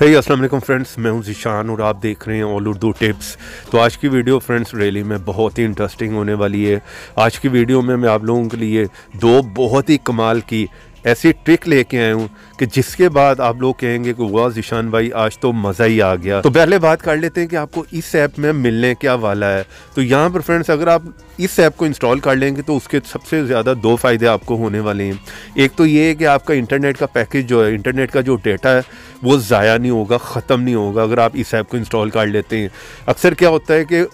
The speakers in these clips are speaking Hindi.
है अस्सलाम वालेकुम फ्रेंड्स मैं हूं जिशान और आप देख रहे हैं ऑल उर्दू टिप्स तो आज की वीडियो फ्रेंड्स रैली में बहुत ही इंटरेस्टिंग होने वाली है आज की वीडियो में मैं आप लोगों के लिए दो बहुत ही कमाल की ऐसी ट्रिक लेके आया हूँ कि जिसके बाद आप लोग कहेंगे कि वाह जिशान भाई आज तो मज़ा ही आ गया तो पहले बात कर लेते हैं कि आपको इस ऐप में मिलने क्या वाला है तो यहाँ पर फ्रेंड्स अगर आप इस ऐप को इंस्टॉल कर लेंगे तो उसके सबसे ज़्यादा दो फ़ायदे आपको होने वाले हैं एक तो ये है कि आपका इंटरनेट का पैकेज जो है इंटरनेट का जो डेटा है वो ज़ाया नहीं होगा ख़त्म नहीं होगा अगर आप इस ऐप को इंस्टॉल कर लेते हैं अक्सर क्या होता है कि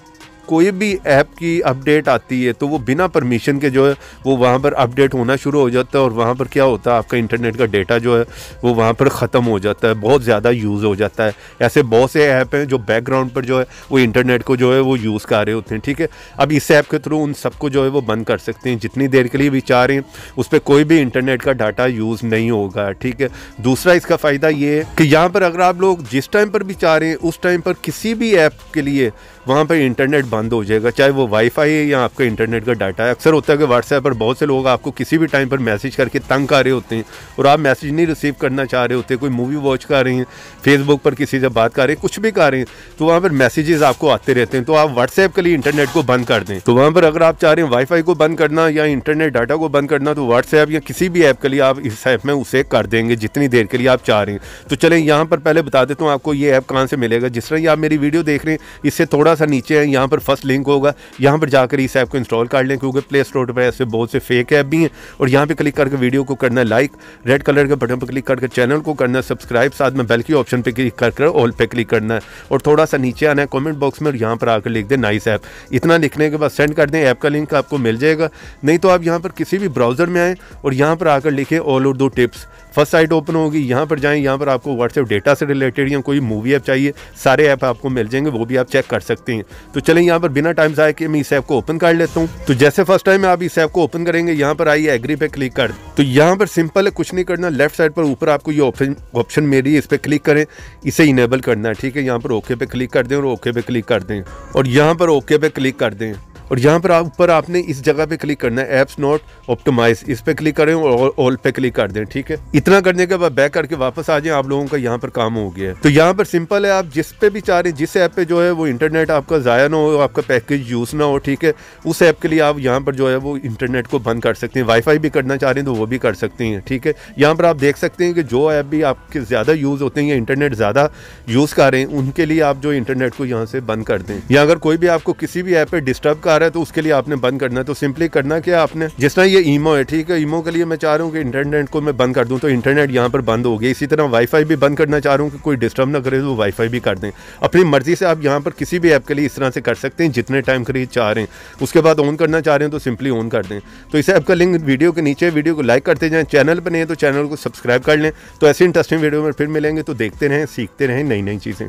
कोई भी ऐप की अपडेट आती है तो वो बिना परमिशन के जो है वो वहाँ पर अपडेट होना शुरू हो जाता है और वहाँ पर क्या होता है आपका इंटरनेट का डेटा जो है वो वहाँ पर ख़त्म हो जाता है बहुत ज़्यादा यूज़ हो जाता है ऐसे बहुत से ऐप हैं जो बैकग्राउंड पर जो है वो इंटरनेट को जो है वो यूज़ कर रहे होते हैं ठीक है अब इस ऐप के थ्रू उन सबको जो है वो बंद कर सकते हैं जितनी देर के लिए भी चाह रहे हैं उस पर कोई भी इंटरनेट का डाटा यूज़ नहीं होगा ठीक है दूसरा इसका फ़ायदा ये है कि यहाँ पर अगर आप लोग जिस टाइम पर भी चाह रहे हैं उस टाइम पर किसी भी ऐप के लिए वहाँ पर इंटरनेट बंद हो जाएगा चाहे वो वाईफाई है या आपका इंटरनेट का डाटा है अक्सर होता है कि व्हाट्सएप पर बहुत से लोग आपको किसी भी टाइम पर मैसेज करके तंग कर रहे होते हैं और आप मैसेज नहीं रिसीव करना चाह रहे होते कोई मूवी वॉच कर रहे हैं फेसबुक पर किसी से बात कर रहे हैं कुछ भी कर रहे हैं तो वहाँ पर मैसेजेस आपको आते रहते हैं तो आप व्हाट्सएप के लिए इंटरनेट को बंद कर दें तो वहाँ पर अगर आप चाह रहे हैं वाईफाई को बंद करना या इंटरनेट डाटा को बंद करना तो व्हाट्सएप या किसी भी ऐप के लिए आप इस ऐप में उसे कर देंगे जितनी देर के लिए आप चाह रहे हैं तो चले यहाँ पर पहले बता देता हूँ आपको ये ऐप कहाँ से मिलेगा जिस तरह आप मेरी वीडियो देख रहे हैं इससे थोड़ा सा नीचे है यहाँ पर फर्स्ट लिंक होगा यहाँ पर जाकर इस ऐप को इंस्टॉल कर लें क्योंकि प्ले स्टोर पर ऐसे बहुत से फेक ऐप भी हैं और यहाँ पर क्लिक करके वीडियो को करना लाइक रेड कलर के बटन पर क्लिक करके चैनल को करना सब्सक्राइब साथ में बेल की ऑप्शन पर क्लिक कर कर ऑल पर क्लिक करना है और थोड़ा सा नीचे आना है कॉमेंट बॉक्स में और यहाँ पर आकर लिख दें नाइस ऐप इतना लिखने के बाद सेंड कर दें ऐप का लिंक आपको मिल जाएगा नहीं तो आप यहाँ पर किसी भी ब्राउज़र में आएँ और यहाँ पर आकर लिखें ऑल और दो टिप्स फर्स्ट साइट ओपन होगी यहाँ पर जाएँ यहाँ पर आपको व्हाट्सएप डेटा से रिलेटेड या कोई मूवी ऐप चाहिए सारे ऐप आपको मिल जाएंगे वो भी आप चेक कर सकते हैं तो चलें यहाँ पर बिना टाइम जाए कि मैं इस ऐप को ओपन कर लेता हूँ तो जैसे फर्स्ट टाइम आप इस ऐप को ओपन करेंगे यहाँ पर आइए एग्री पे क्लिक कर तो यहाँ पर सिंपल है कुछ नहीं करना लेफ्ट साइड पर ऊपर आपको ये ऑप्शन ऑप्शन मेरी इस पर क्लिक करें इसे इनेबल करना है ठीक है यहाँ पर ओके पे क्लिक कर दें और ओके पे क्लिक कर दें और यहाँ पर ओके पे क्लिक कर दें और यहाँ पर आप ऊपर आपने इस जगह पे क्लिक करना है एप्स नॉट ऑप्टोमाइज इस पर क्लिक करें और ऑल पे क्लिक कर दें ठीक है इतना करने के बाद बैक करके वापस आ जाए आप लोगों का यहाँ पर काम हो गया है तो यहाँ पर सिंपल है आप जिस पे भी चाह रहे हैं जिस ऐप पे जो है वो इंटरनेट आपका ज़ाया ना हो आपका पैकेज यूज़ ना हो ठीक है उस ऐप के लिए आप यहाँ पर जो है वो इंटरनेट को बंद कर सकते हैं वाईफाई भी करना चाह रहे हैं तो वो भी कर सकते हैं ठीक है यहाँ पर आप देख सकते हैं कि जो ऐप भी आपके ज़्यादा यूज़ होते हैं या इंटरनेट ज़्यादा यूज़ कर रहे हैं उनके लिए आप जो इंटरनेट को यहाँ से बंद कर दें या अगर कोई भी आपको किसी भी ऐप पर डिस्टर्ब कर रहा है तो उसके लिए आपने बंद करना है तो सिंपली करना क्या आपने जिस तरह ये ईमो है ठीक है ईमो के लिए मैं चाह रहा हूँ कि इंटरनेट को मैं बंद कर दूँ तो इंटरनेट यहाँ पर बंद हो गया इसी तरह वाईफाई भी बंद करना चाह रहा हूँ कि कोई डिस्टर्ब ना करे तो वाईफाई भी कर दें अपनी मर्जी से आप यहाँ पर किसी भी ऐप के लिए इस तरह से कर सकते हैं जितने टाइम के लिए चाह रहे हैं उसके बाद ऑन करना चाह रहे हैं तो सिंपली ऑन कर दें तो इस ऐप का लिंक वीडियो के नीचे वीडियो को लाइक करते जाएँ चैनल पर नहीं है तो चैनल को सब्सक्राइब कर लें तो ऐसी इंटरेस्टिंग वीडियो में फिर मिलेंगे तो देखते रहें सीखते रहें नई नई चीज़ें